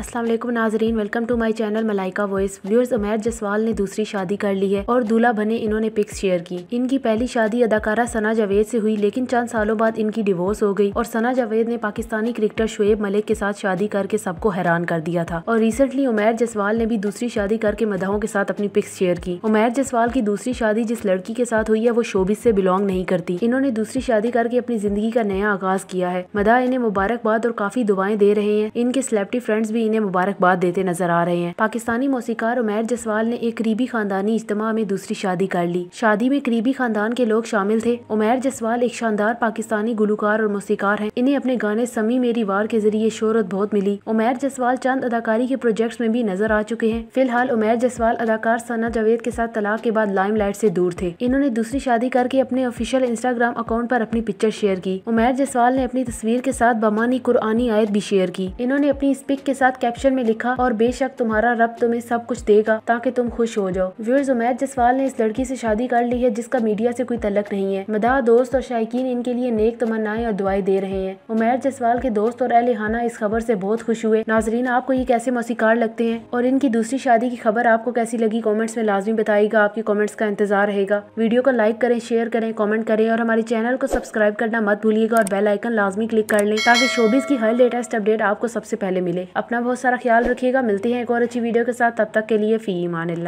असलम नाजरीन welcome to my channel Malaika voice viewers Amer Jaswal ने दूसरी शादी कर ली है और दूल्हा बने इन्होंने पिक्स शेयर की इनकी पहली शादी अदाकारा सना जावेद से हुई लेकिन चंद सालों बाद इनकी डिवोर्स हो गई और सना जावेद ने पाकिस्तानी क्रिकेटर शुएब मलिक के साथ शादी करके सबको हैरान कर दिया था और रिसेंटली उमेर जसवाल ने भी दूसरी शादी करके मदाओं के साथ अपनी पिक्स शेयर की उमेर जसवाल की दूसरी शादी जिस लड़की के साथ हुई है वो शोबिस से बिलोंग नहीं करती इन्होंने दूसरी शादी करके अपनी जिंदगी का नया आगाज किया है मदा इन्हें मुबारकबाद और काफी दुआएं दे रहे हैं इनके सेलेब्रिटी फ्रेंड्स भी इन्हें मुबारकबाद देते नजर आ रहे हैं पाकिस्तानी मौसीकार उमैर जसवाल ने एक करीबी खानदानी इज्तम में दूसरी शादी कर ली शादी में करीबी खानदान के लोग शामिल थे उमैर जसवाल एक शानदार पाकिस्तानी गुलकार और मौसीकार हैं इन्हें अपने गाने समी मेरी वार के जरिए शोहरत बहुत मिली उमैर जसवाल चंद अदाकारी के प्रोजेक्ट्स में भी नजर आ चुके हैं फिलहाल उमैर जसवाल अदाकार सना जावेद के साथ तलाक के बाद लाइम लाइट ऐसी दूर थे इन्होंने दूसरी शादी करके अपने ऑफिशियल इंस्टाग्राम अकाउंट आरोप अपनी पिक्चर शेयर की उमैर जसवाल ने अपनी तस्वीर के साथ बमानी कुरानी आयत भी शेयर की इन्होंने अपनी इस पिक के साथ कैप्शन में लिखा और बेशक तुम्हारा रब तुम्हें सब कुछ देगा ताकि तुम खुश हो जाओ व्यूअर्स उमैद जसवाल ने इस लड़की से शादी कर ली है जिसका मीडिया से कोई तलक नहीं है मदा दोस्त और शायकीन इनके लिए नेक तमन्नाएं और दुआएं दे रहे हैं उमैर जसवाल के दोस्त और अलहाना इस खबर से बहुत खुश हुए नाजरीन आपको ये कैसे मौसीकार लगते हैं और इनकी दूसरी शादी की खबर आपको कैसी लगी कॉमेंट्स में लाजमी बताएगा आपके कॉमेंट्स का इंतजार रहेगा वीडियो को लाइक करें शेयर करें कॉमेंट करें और हमारे चैनल को सब्सक्राइब करना मत भूलिएगा और बेल आइकन लाजमी क्लिक कर लें ताकि शोबीज की हर लेटेस्ट अपडेट आपको सबसे पहले मिले अपना बहुत सारा ख्याल रखिएगा मिलती है एक और अच्छी वीडियो के साथ तब तक के लिए फ़ी ईमान